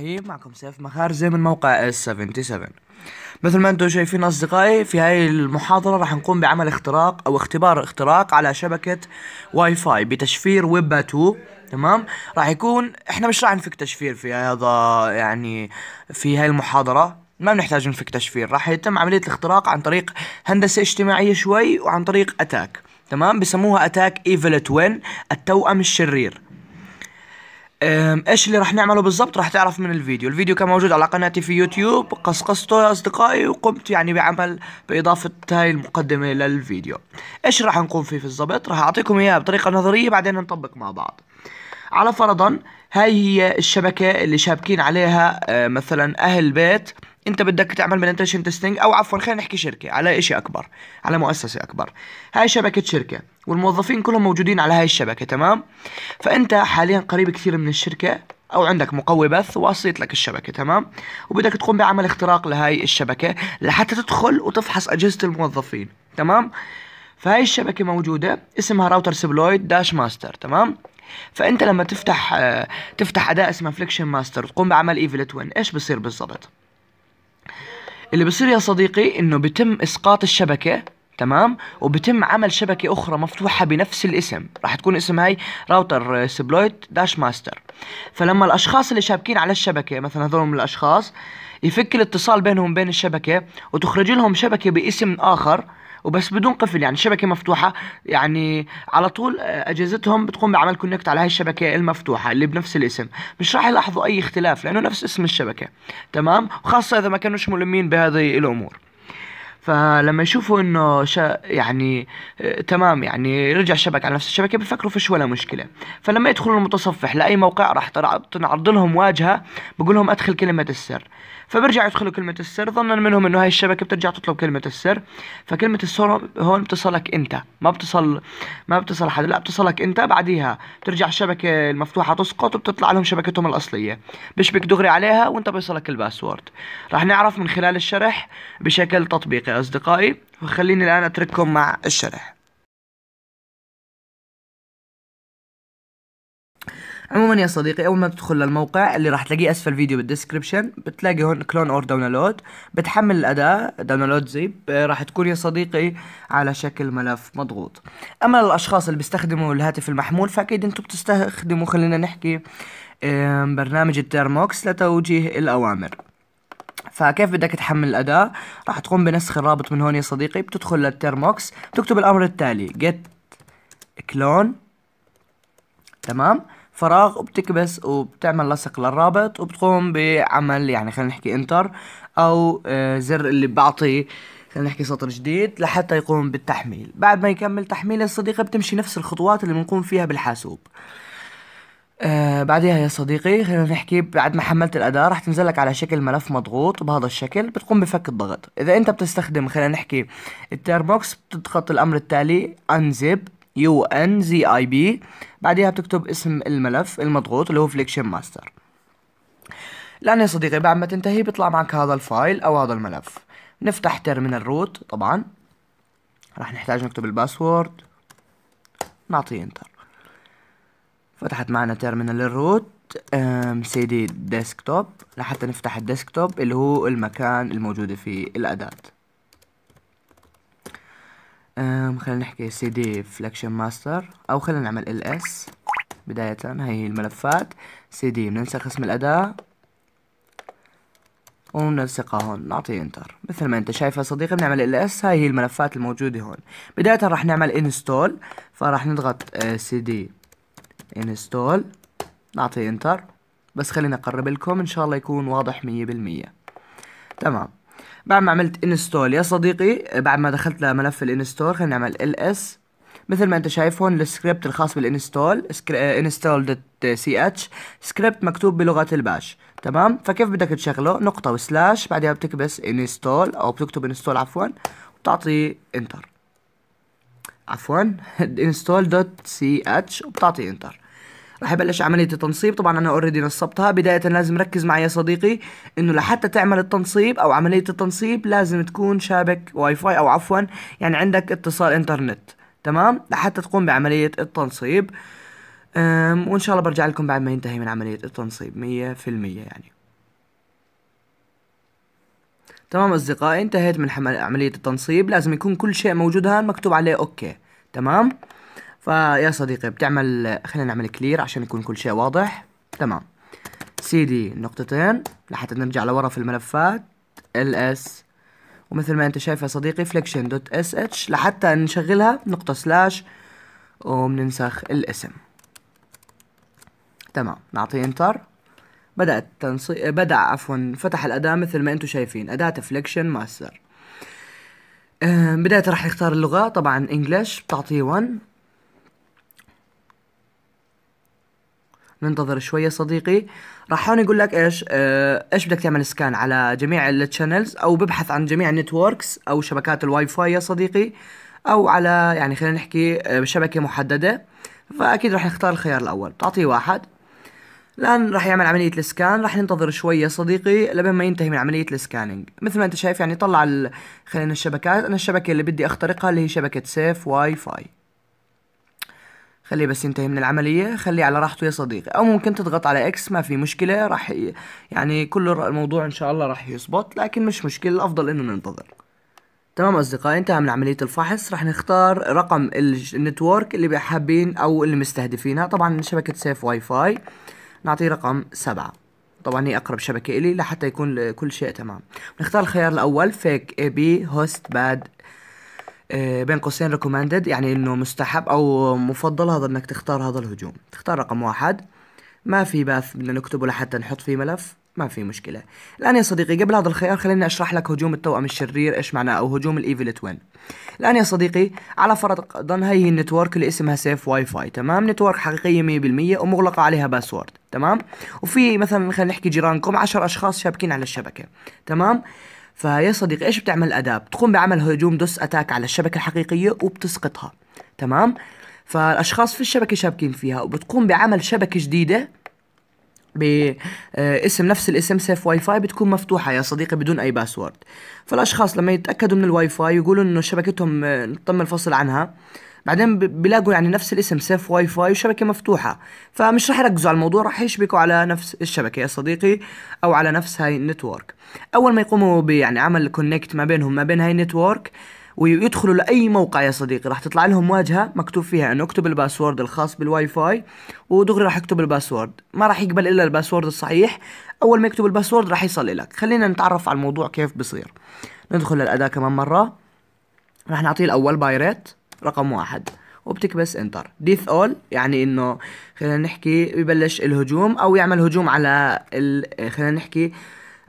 الرحيم معكم سيف مخارزي من موقع s 77 مثل ما انتم شايفين اصدقائي في هاي المحاضرة راح نقوم بعمل اختراق او اختبار اختراق على شبكة واي فاي بتشفير ويب 2 تمام راح يكون احنا مش راح نفك تشفير في هذا يعني في هاي المحاضرة ما بنحتاج نفك تشفير راح يتم عملية الاختراق عن طريق هندسة اجتماعية شوي وعن طريق اتاك تمام بسموها اتاك ايفل توين التوأم الشرير ايش اللي راح نعمله بالضبط راح تعرف من الفيديو الفيديو كان موجود على قناتي في يوتيوب قصقصته يا اصدقائي وقمت يعني بعمل باضافة هاي المقدمة للفيديو ايش راح نقوم فيه بالضبط راح اعطيكم اياها بطريقة نظرية بعدين نطبق مع بعض على فرضا هاي هي الشبكة اللي شابكين عليها أه، مثلا اهل بيت انت بدك تعمل بنتشن تيستينج او عفوا خلينا نحكي شركه على شيء اكبر على مؤسسه اكبر هاي شبكه شركه والموظفين كلهم موجودين على هاي الشبكه تمام فانت حاليا قريب كثير من الشركه او عندك مقوي بث واسيط لك الشبكه تمام وبدك تقوم بعمل اختراق لهاي الشبكه لحتى تدخل وتفحص اجهزه الموظفين تمام فهاي الشبكه موجوده اسمها راوتر سبلويد داش ماستر تمام فانت لما تفتح تفتح اداه اسمها فليكشن ماستر وتقوم بعمل ايفل توين ايش بصير بالضبط اللي بصير يا صديقي انه بتم اسقاط الشبكه تمام وبيتم عمل شبكة أخرى مفتوحة بنفس الاسم راح تكون اسم هاي راوتر سبلويت داش ماستر فلما الأشخاص اللي شابكين على الشبكة مثلا هذول من الأشخاص يفك الاتصال بينهم بين الشبكة وتخرج لهم شبكة باسم آخر وبس بدون قفل يعني شبكة مفتوحة يعني على طول آه، أجهزتهم بتقوم بعمل كونكت على هاي الشبكة المفتوحة اللي بنفس الاسم مش راح يلاحظوا أي اختلاف لأنه نفس اسم الشبكة تمام وخاصة إذا ما كانوش ملمين بهذه الأمور فلما يشوفوا انه شا يعني آه، تمام يعني رجع شبك على نفس الشبكه بيفكروا فيش ولا مشكله فلما يدخلوا المتصفح لاي موقع راح تنعرض لهم واجهه بقول لهم ادخل كلمه السر فبرجع يدخلوا كلمة السر ظنا منهم انه هاي الشبكة بترجع تطلب كلمة السر فكلمة السر هون بتصلك انت ما بتصل ما بتصل حدا لا بتصلك انت بعديها بترجع الشبكة المفتوحة تسقط وبتطلع لهم شبكتهم الاصلية بشبك دغري عليها وانت بيصلك الباسورد راح نعرف من خلال الشرح بشكل تطبيقي اصدقائي وخليني الان اترككم مع الشرح عموما يا صديقي اول ما بتدخل للموقع اللي راح تلاقيه اسفل الفيديو بالديسكربشن بتلاقي هون كلون اور داونلود بتحمل الاداة داونلود زيب راح تكون يا صديقي على شكل ملف مضغوط اما للاشخاص اللي بيستخدموا الهاتف المحمول فاكيد انتم بتستخدموا خلينا نحكي برنامج التيرموكس لتوجيه الاوامر فكيف بدك تحمل الأداة راح تقوم بنسخ الرابط من هون يا صديقي بتدخل للترموكس بتكتب الأمر التالي get clone تمام فراغ وبتكبس وبتعمل لصق للرابط وبتقوم بعمل يعني خلينا نحكي انتر او آه، زر اللي بعطي خلينا نحكي سطر جديد لحتى يقوم بالتحميل بعد ما يكمل تحميل الصديقة بتمشي نفس الخطوات اللي بنقوم فيها بالحاسوب آه بعدها يا صديقي خلينا نحكي بعد ما حملت الأداة رح تنزلك على شكل ملف مضغوط بهذا الشكل بتقوم بفك الضغط إذا أنت بتستخدم خلينا نحكي التيربوكس بتضغط الأمر التالي أنزب يو ان زي اي بي بعديها بتكتب اسم الملف المضغوط اللي هو فليكشن ماستر الآن يا صديقي بعد ما تنتهي بيطلع معك هذا الفايل أو هذا الملف نفتح تيرمينال روت طبعا راح نحتاج نكتب الباسورد نعطي انتر فتحت معنا تيرمينال الروت سي دي ديسكتوب لحتى نفتح الديسكتوب اللي هو المكان الموجودة فيه الأداة أم خلينا نحكي سي دي فلكشن ماستر او خلينا نعمل ال اس بداية هاي هي الملفات سي دي بننسخ اسم الاداة ونلصقها هون نعطي انتر مثل ما انت شايف يا صديقي بنعمل ال اس هاي هي الملفات الموجودة هون بداية راح نعمل انستول فراح نضغط آه، سي دي انستول نعطي انتر بس خليني اقرب لكم ان شاء الله يكون واضح مية بالمية تمام بعد ما عملت انستول يا صديقي بعد ما دخلت لملف الانستول خلينا نعمل ال اس مثل ما انت شايف هون السكريبت الخاص بالانستول انستول دوت سي اتش سكريبت مكتوب بلغه الباش تمام فكيف بدك تشغله نقطه وسلاش بعدها بتكبس انستول او بتكتب انستول عفوا وبتعطي انتر عفوا انستول دوت سي اتش وبتعطي انتر راح يبلش عمليه التنصيب طبعا انا اوريدي نصبتها بدايه لازم ركز معي يا صديقي انه لحتى تعمل التنصيب او عمليه التنصيب لازم تكون شابك واي فاي او عفوا يعني عندك اتصال انترنت تمام لحتى تقوم بعمليه التنصيب وان شاء الله برجع لكم بعد ما ينتهي من عمليه التنصيب مية في المية يعني تمام اصدقائي انتهيت من عمليه التنصيب لازم يكون كل شيء موجود هان مكتوب عليه اوكي تمام فيا صديقي بتعمل خلينا نعمل كلير عشان يكون كل شيء واضح تمام سي دي نقطتين لحتى نرجع لورا في الملفات ال اس ومثل ما انت شايف يا صديقي فليكشن دوت اس اتش لحتى نشغلها نقطة سلاش وبننسخ الاسم تمام نعطي انتر بدأ التنصي... بدأ عفوا فتح الأداة مثل ما انتم شايفين أداة فليكشن ماستر آه، بداية راح نختار اللغة طبعا انجلش بتعطيه 1 ننتظر شويه صديقي راح هون يقول لك ايش اه ايش بدك تعمل سكان على جميع التشانلز او ببحث عن جميع النتوركس او شبكات الواي فاي يا صديقي او على يعني خلينا نحكي آه، شبكه محدده فاكيد راح نختار الخيار الاول تعطيه واحد الان راح يعمل عمليه الاسكان راح ننتظر شويه صديقي لبين ما ينتهي من عمليه الاسكاننج مثل ما انت شايف يعني طلع خلينا الشبكات انا الشبكه اللي بدي اخترقها اللي هي شبكه سيف واي فاي خليه بس ينتهي من العملية خليه على راحته يا صديقي أو ممكن تضغط على إكس ما في مشكلة راح يعني كل الموضوع إن شاء الله راح يزبط لكن مش مشكلة الأفضل إنه ننتظر تمام أصدقائي انتهى من عملية الفحص راح نختار رقم النتورك اللي حابين أو اللي مستهدفينها طبعا شبكة سيف واي فاي نعطيه رقم سبعة طبعا هي أقرب شبكة إلي لحتى يكون كل شيء تمام نختار الخيار الأول فيك اي بي هوست باد آه، بين قوسين ريكومندد يعني انه مستحب او مفضل هذا انك تختار هذا الهجوم تختار رقم واحد ما في باث بدنا نكتبه لحتى نحط فيه ملف ما في مشكلة الآن يا صديقي قبل هذا الخيار خليني أشرح لك هجوم التوأم الشرير إيش معناه أو هجوم الإيفل توين الآن يا صديقي على فرض هي هي النتورك اللي اسمها سيف واي فاي تمام نتورك حقيقية 100% ومغلقة عليها باسورد تمام وفي مثلا خلينا نحكي جيرانكم 10 أشخاص شابكين على الشبكة تمام فيا صديقي ايش بتعمل الاداه بتقوم بعمل هجوم دوس اتاك على الشبكه الحقيقيه وبتسقطها تمام فالاشخاص في الشبكه شابكين فيها وبتقوم بعمل شبكه جديده باسم آه، نفس الاسم سيف واي فاي بتكون مفتوحة يا صديقي بدون أي باسورد فالأشخاص لما يتأكدوا من الواي فاي يقولوا إنه شبكتهم آه، تم الفصل عنها بعدين بيلاقوا يعني نفس الاسم سيف واي فاي وشبكه مفتوحه فمش راح يركزوا على الموضوع راح يشبكوا على نفس الشبكه يا صديقي او على نفس هاي النتورك اول ما يقوموا بيعني عمل كونكت ما بينهم ما بين هاي النتورك ويدخلوا لاي موقع يا صديقي راح تطلع لهم واجهه مكتوب فيها انه اكتب الباسورد الخاص بالواي فاي ودغري راح يكتب الباسورد ما راح يقبل الا الباسورد الصحيح اول ما يكتب الباسورد راح يصل لك خلينا نتعرف على الموضوع كيف بصير ندخل للاداه كمان مره راح نعطيه الاول بايريت رقم واحد وبتكبس انتر ديث اول يعني انه خلينا نحكي ببلش الهجوم او يعمل هجوم على ال... خلينا نحكي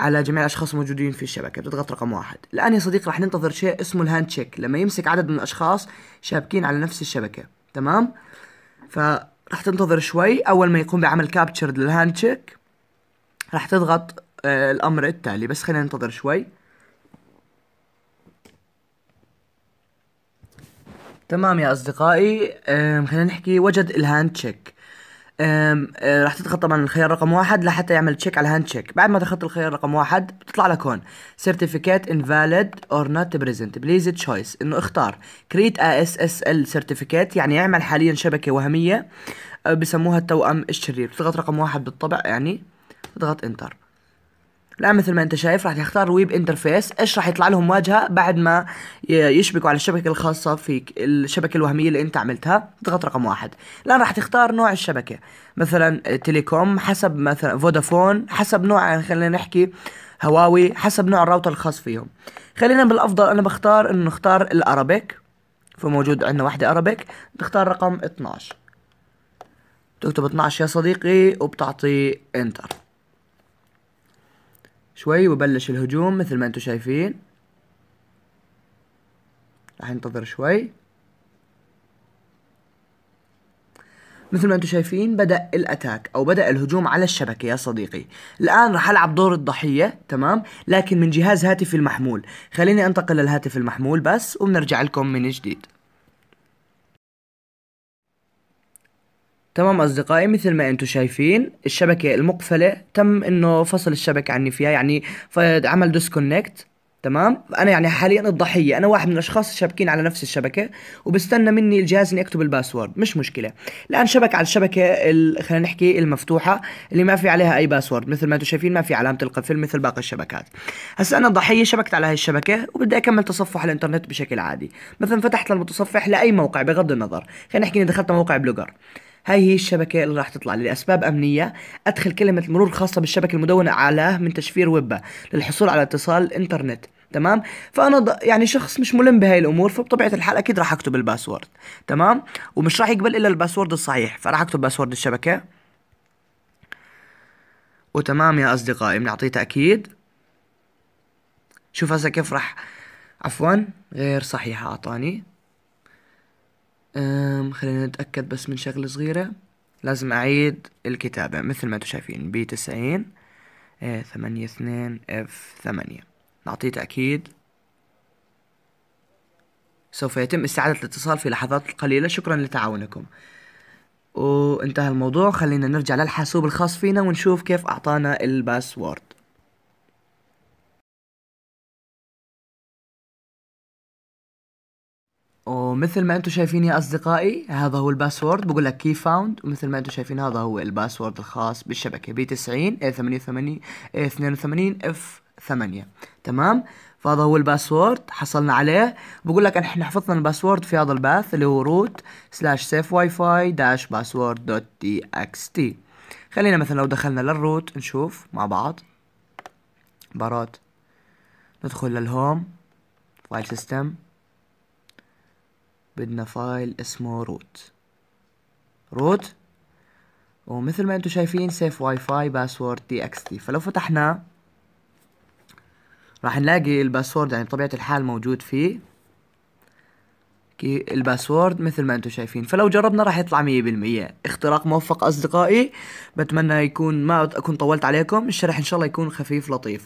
على جميع الاشخاص الموجودين في الشبكه بتضغط رقم واحد الان يا صديقي رح ننتظر شيء اسمه الهاند تشيك لما يمسك عدد من الاشخاص شابكين على نفس الشبكه تمام فرح تنتظر شوي اول ما يقوم بعمل كابتشر للهاند تشيك رح تضغط آه، الامر التالي بس خلينا ننتظر شوي تمام يا أصدقائي خلينا نحكي وجد الهاند تشيك أه، راح تضغط طبعا الخيار رقم واحد لحتى يعمل تشيك على الهاند تشيك بعد ما ضغطت الخيار رقم واحد بتطلع لك هون سيرتيفيكيت انفاليد اور نوت بريزنت بليز تشويس انه اختار كريت اس اس ال سيرتيفيكيت يعني اعمل حاليا شبكه وهميه أه، بسموها التوأم الشرير بتضغط رقم واحد بالطبع يعني بتضغط انتر الان مثل ما انت شايف راح تختار ويب انترفيس ايش راح يطلع لهم واجهه بعد ما يشبكوا على الشبكه الخاصه فيك الشبكه الوهميه اللي انت عملتها تضغط رقم واحد الان راح تختار نوع الشبكه مثلا تيليكوم حسب مثلا فودافون حسب نوع خلينا نحكي هواوي حسب نوع الراوتر الخاص فيهم خلينا بالافضل انا بختار انه نختار الارابيك فموجود عندنا واحده ارابيك تختار رقم 12 تكتب 12 يا صديقي وبتعطي انتر شوي وبلش الهجوم مثل ما انتم شايفين راح ننتظر شوي مثل ما انتم شايفين بدا الاتاك او بدا الهجوم على الشبكه يا صديقي الان راح العب دور الضحيه تمام لكن من جهاز هاتفي المحمول خليني انتقل للهاتف المحمول بس وبنرجع لكم من جديد تمام اصدقائي مثل ما انتم شايفين الشبكه المقفله تم انه فصل الشبكه عني فيها يعني عمل ديسكونكت تمام انا يعني حاليا الضحيه انا واحد من الاشخاص الشابكين على نفس الشبكه وبستنى مني الجهاز اني اكتب الباسورد مش مشكله الان شبك على الشبكه خلينا نحكي المفتوحه اللي ما في عليها اي باسورد مثل ما انتم شايفين ما في علامه القفل مثل باقي الشبكات هسا انا الضحيه شبكت على هاي الشبكه وبدي اكمل تصفح الانترنت بشكل عادي مثلا فتحت للمتصفح لاي موقع بغض النظر خلينا نحكي اني دخلت موقع بلوجر هاي هي الشبكة اللي راح تطلع لأسباب أمنية أدخل كلمة المرور الخاصة بالشبكة المدونة أعلاه من تشفير ويبة للحصول على اتصال إنترنت تمام فانا ض... يعني شخص مش ملم بهاي الامور فبطبيعه الحال اكيد راح اكتب الباسورد تمام ومش راح يقبل الا الباسورد الصحيح فراح اكتب باسورد الشبكه وتمام يا اصدقائي بنعطيه تاكيد شوف هسه كيف راح عفوا غير صحيحه اعطاني أم خلينا نتأكد بس من شغلة صغيرة لازم أعيد الكتابة مثل ما انتم شايفين بي تسعين إيه، ثمانية اثنين اف ثمانية نعطيه تأكيد سوف يتم استعادة الاتصال في لحظات قليلة شكرا لتعاونكم وانتهى الموضوع خلينا نرجع للحاسوب الخاص فينا ونشوف كيف أعطانا الباسورد ومثل ما انتم شايفين يا اصدقائي هذا هو الباسورد بقول لك كي فاوند ومثل ما انتم شايفين هذا هو الباسورد الخاص بالشبكه بي 90 اي 88 اي 82 اف 8 تمام فهذا هو الباسورد حصلنا عليه بقول لك احنا حفظنا الباسورد في هذا الباث اللي هو روت سلاش سيف واي فاي داش باسورد دوت تي اكس تي خلينا مثلا لو دخلنا للروت نشوف مع بعض برات ندخل للهوم فايل سيستم بدنا فايل اسمه روت روت ومثل ما انتم شايفين سيف واي فاي باسورد تي اكس تي فلو فتحناه راح نلاقي الباسورد يعني بطبيعة الحال موجود فيه الباسورد مثل ما انتم شايفين فلو جربنا راح يطلع مية بالمية اختراق موفق اصدقائي بتمنى يكون ما اكون طولت عليكم الشرح ان شاء الله يكون خفيف لطيف